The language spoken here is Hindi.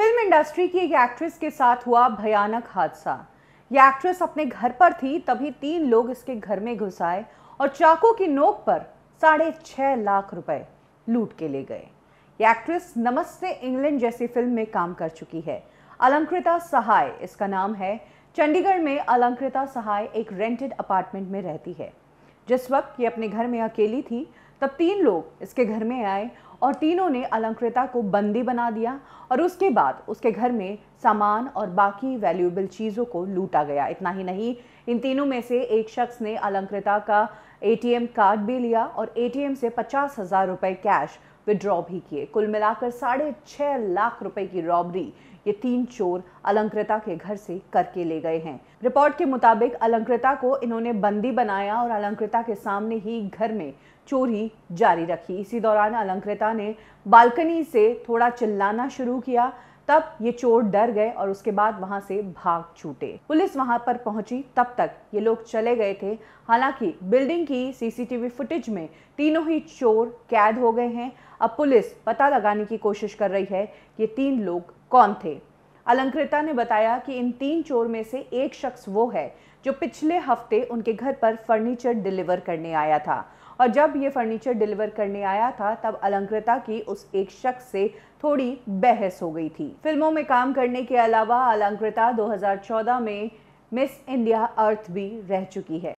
फिल्म इंडस्ट्री की एक एक्ट्रेस के साथ हुआ भयानक हादसा ये एक्ट्रेस अपने घर पर थी तभी तीन लोग इसके घर में घुस आए और चाकू की नोक पर साढ़े छह लाख रुपए लूट के ले गए ये एक्ट्रेस नमस्ते इंग्लैंड जैसी फिल्म में काम कर चुकी है अलंकृता सहाय इसका नाम है चंडीगढ़ में अलंकृता सहाय एक रेंटेड अपार्टमेंट में रहती है जिस वक्त ये अपने घर में अकेली थी तब तीन लोग इसके घर में आए और तीनों ने अलंकृता को बंदी बना दिया और उसके बाद उसके घर में सामान और बाकी वैल्यूएबल चीज़ों को लूटा गया इतना ही नहीं इन तीनों में से एक शख्स ने अलंकृता का एटीएम कार्ड भी लिया और एटीएम से पचास हज़ार रुपए कैश विड्रॉ भी किए कुल मिलाकर साढ़े छह लाख रुपए की रॉबरी ये तीन चोर अलंकृता के घर से करके ले गए हैं रिपोर्ट के मुताबिक अलंकृता को इन्होंने बंदी बनाया और अलंकृता के सामने ही घर में चोरी जारी रखी इसी दौरान अलंकृता ने बालकनी से थोड़ा चिल्लाना शुरू किया तब ये चोर डर गए और उसके बाद वहां से भाग छूटे पुलिस वहां पर पहुंची तब तक ये लोग चले गए थे हालांकि बिल्डिंग की सीसीटीवी फुटेज में तीनों ही चोर कैद हो गए हैं अब पुलिस पता लगाने की कोशिश कर रही है कि तीन लोग कौन थे अलंकृता ने बताया कि इन तीन चोर में से एक शख्स वो है जो पिछले हफ्ते उनके घर पर फर्नीचर डिलीवर करने आया था और जब ये फर्नीचर डिलीवर करने आया था तब अलंकृता की उस एक शख्स से थोड़ी बहस हो गई थी फिल्मों में काम करने के अलावा अलंकृता 2014 में मिस इंडिया अर्थ भी रह चुकी है